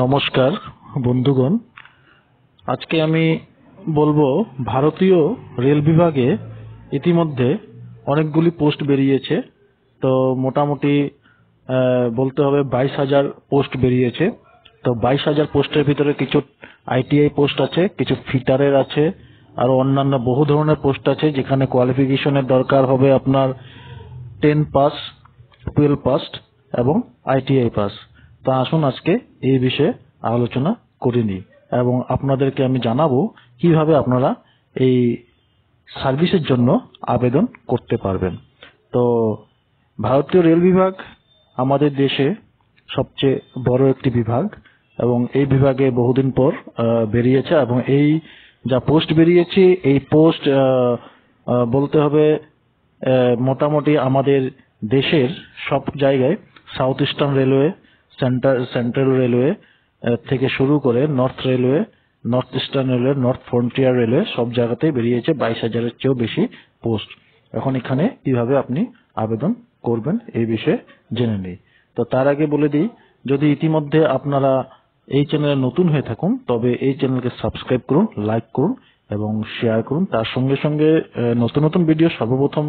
নমস্কার বন্ধুগণ আজকে আমি বলবো ভারতীয় রেল বিভাগে ইতিমধ্যে অনেকগুলি পোস্ট বেরিয়েছে তো মোটামুটি বলতে হবে বাইশ হাজার পোস্ট বেরিয়েছে তো বাইশ হাজার পোস্টের ভিতরে কিছু আইটিআই পোস্ট আছে কিছু ফিটারের আছে আর অন্যান্য বহু ধরনের পোস্ট আছে যেখানে কোয়ালিফিকেশনের দরকার হবে আপনার টেন পাস টুয়েলভ পাস এবং আইটিআই পাস তা আসুন আজকে এই বিষয়ে আলোচনা করে নিই এবং আপনাদেরকে আমি জানাবো কিভাবে আপনারা এই সার্ভিসের জন্য আবেদন করতে পারবেন তো ভারতীয় রেল বিভাগ আমাদের দেশে সবচেয়ে বড় একটি বিভাগ এবং এই বিভাগে বহুদিন পর বেরিয়েছে এবং এই যা পোস্ট বেরিয়েছে এই পোস্ট বলতে হবে মোটামুটি আমাদের দেশের সব জায়গায় south eastern railway centre central railway থেকে শুরু করে north railway north eastern railway north frontier railway সব জায়গাতেই বেরিয়েছে বাইশ হাজারের চেয়েও বেশি পোস্ট এখন এখানে কিভাবে আপনি আবেদন করবেন এই বিষয়ে জেনে নিই তো তার আগে বলে দিই যদি ইতিমধ্যে আপনারা এই চ্যানেলে নতুন হয়ে থাকুন তবে এই চ্যানেলকে সাবস্ক্রাইব করুন লাইক করুন এবং শেয়ার করুন তার সঙ্গে সঙ্গে নতুন নতুন ভিডিও সর্বপ্রথম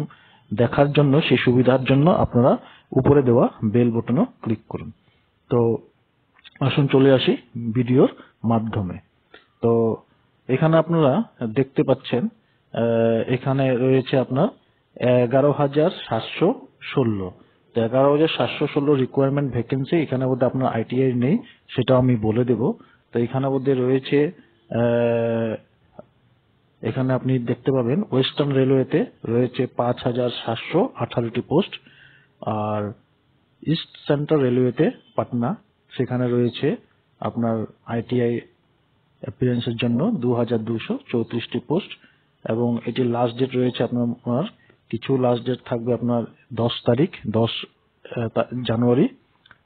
দেখার জন্য সেই সুবিধার জন্য আপনারা উপরে দেওয়া বেল বটনও ক্লিক করুন তো আসুন চলে আসি ভিডিওর মাধ্যমে তো এখানে আপনারা দেখতে পাচ্ছেন এখানে রয়েছে আপনার এগারো হাজার সাতশো ষোলো তো এগারো হাজার সাতশো ষোলো রিকোয়ারমেন্ট ভ্যাকেন্সি এখানে বোধহয় আপনার আইটিআই নেই সেটাও আমি বলে দেব তো এখানে বোধহয় রয়েছে এখানে আপনি দেখতে পাবেন ওয়েস্টার্ন রেলওয়েতে রয়েছে পাঁচ হাজার সাতশো আঠারোটি পোস্ট আর ইস্ট সেন্ট্রাল রেলওয়েতে পাটনা সেখানে রয়েছে আপনার আইটিআই অ্যাপিয়ারেন্সের জন্য দু হাজার দুশো চৌত্রিশটি পোস্ট এবং এটি লাস্ট ডেট রয়েছে আপনার কিছু লাস্ট ডেট থাকবে আপনার দশ তারিখ দশ জানুয়ারি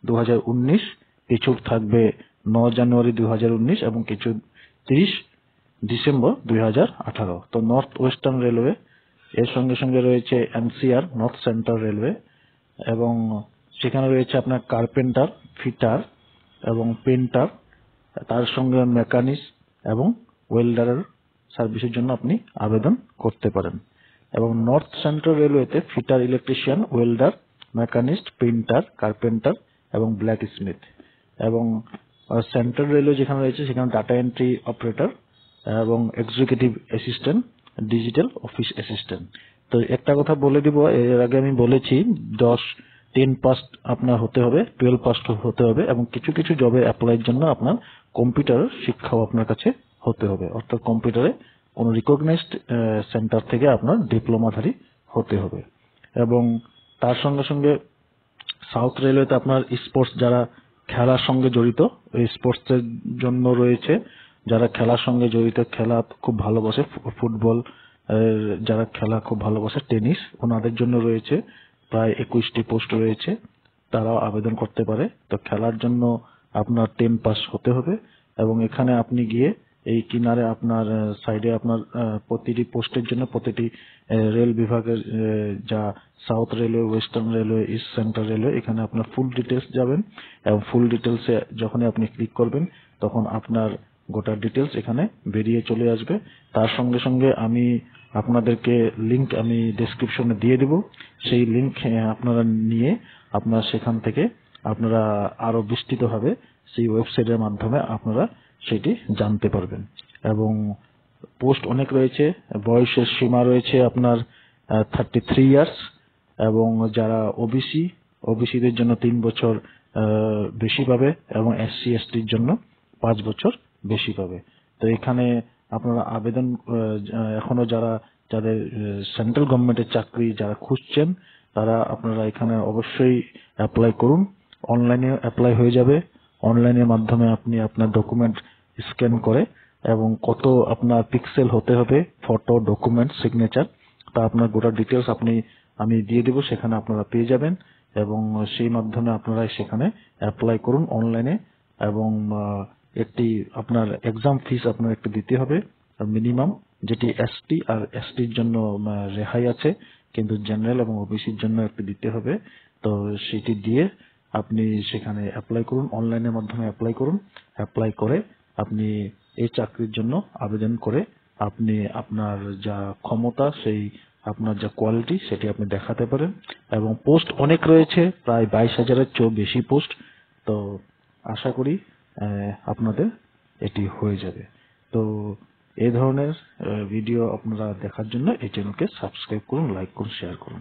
দু হাজার উনিশ কিছু থাকবে ন জানুয়ারি দু হাজার উনিশ এবং কিছু তিরিশ ডিসেম্বর দুই হাজার আঠারো তো নর্থ ওয়েস্টার্ন রেলওয়ে এর সঙ্গে সঙ্গে রয়েছে এনসিআর নর্থ সেন্ট্রাল রেলওয়ে এবং সেখানে রয়েছে আপনার কার্পেন্টার ফিটার এবং পেন্টার তার সঙ্গে মেকানিক এবং ওয়েল্ডারের সার্ভিসের জন্য আপনি আবেদন করতে পারেন এবং নর্থ সেন্ট্রাল রেলওয়েতে fitter electrician welder machinist painter carpenter এবং ব্ল্যাক স্মিথ এবং সেন্ট্রাল রেলওয়ে যেখানে রয়েছে সেখানে ডাটা এন্ট্রি অপারেটর এবং executive assistant digital office assistant তো একটা কথা বলে দিব এর আগে আমি বলেছি দশ টেন পাস্ট আপনার হতে হবে টুয়েলভ পাস্ট হতে হবে এবং কিছু কিছু জবে অ্যাপ্লাইয়ের জন্য আপনার কম্পিউটার শিক্ষাও আপনার কাছে হতে হবে অর্থাৎ কম্পিউটারে কোনো রিকগনাইজড সেন্টার থেকে আপনার ডিপ্লোমাধারী হতে হবে এবং তার সঙ্গে সঙ্গে সাউথ রেলওয়েতে আপনার স্পোর্টস যারা খেলার সঙ্গে জড়িত স্পোর্টসের জন্য রয়েছে যারা খেলার সঙ্গে জড়িত খেলা খুব ভালোবাসে ফুটবল যারা খেলা খুব ভালোবাসে টেনিস ওনাদের জন্য রয়েছে প্রায় একুশটি পোস্ট রয়েছে তারাও আবেদন করতে পারে তো খেলার জন্য আপনার টেন পাস হতে হবে এবং এখানে আপনি গিয়ে এই কিনারে আপনার সাইডে আপনার প্রতিটি পোস্টের জন্য প্রতিটি রেল বিভাগের যা south railway western railway east central railway এখানে আপনার ফুল ডিটেলস যাবেন এবং ফুল ডিটেলসে যখনই আপনি ক্লিক করবেন তখন আপনার গোটা ডিটেলস এখানে বেরিয়ে চলে আসবে তার সঙ্গে সঙ্গে আমি আপনাদেরকে লিংক আমি ডেসক্রিপশনে দিয়ে দিব সেই লিংক আপনারা নিয়ে আপনারা সেখান থেকে আপনারা আরও বিস্তৃতভাবে সেই ওয়েবসাইটের মাধ্যমে আপনারা সেটি জানতে পারবেন এবং পোস্ট অনেক রয়েছে বয়সের সীমা রয়েছে আপনার থার্টি থ্রি ইয়ার্স এবং যারা ওবিসি ওবিসিদের জন্য তিন বছর বেশি পাবে এবং এসসি এসটির জন্য পাঁচ বছর বেশি পাবে তো এখানে আপনারা আবেদন এখনো যারা যাদের সেন্ট্রাল গভর্নমেন্টের চাকরি যারা খুঁজছেন তারা আপনারা এখানে অবশ্যই অ্যাপ্লাই করুন অনলাইনে অ্যাপ্লাই হয়ে যাবে অনলাইনের মাধ্যমে আপনি আপনার ডকুমেন্ট স্ক্যান করে এবং কত আপনার পিক্সেল হতে হবে ফটো ডকুমেন্ট সিগনেচার তা আপনার গোটা ডিটেলস আপনি আমি দিয়ে দেব সেখানে আপনারা পেয়ে যাবেন এবং সেই মাধ্যমে আপনারা সেখানে অ্যাপ্লাই করুন অনলাইনে এবং একটি আপনার এক্সাম ফিস আপনার একটু দিতে হবে মিনিমাম যেটি এসটি আর এসটির জন্য রেহাই আছে কিন্তু জেনারেল এবং ওবিসির জন্য একটু দিতে হবে তো সেটি দিয়ে আপনি সেখানে অ্যাপ্লাই করুন অনলাইনের মাধ্যমে অ্যাপ্লাই করুন অ্যাপ্লাই করে আপনি এই চাকরির জন্য আবেদন করে আপনি আপনার যা ক্ষমতা সেই আপনার যা কোয়ালিটি সেটি আপনি দেখাতে পারেন এবং পোস্ট অনেক রয়েছে প্রায় বাইশ হাজারের চেয়েও বেশি পোস্ট তো আশা করি আপনাদের এটি হয়ে যাবে তো এ ধরনের ভিডিও আপনারা দেখার জন্য এই চ্যানেলকে সাবস্ক্রাইব করুন লাইক করুন শেয়ার করুন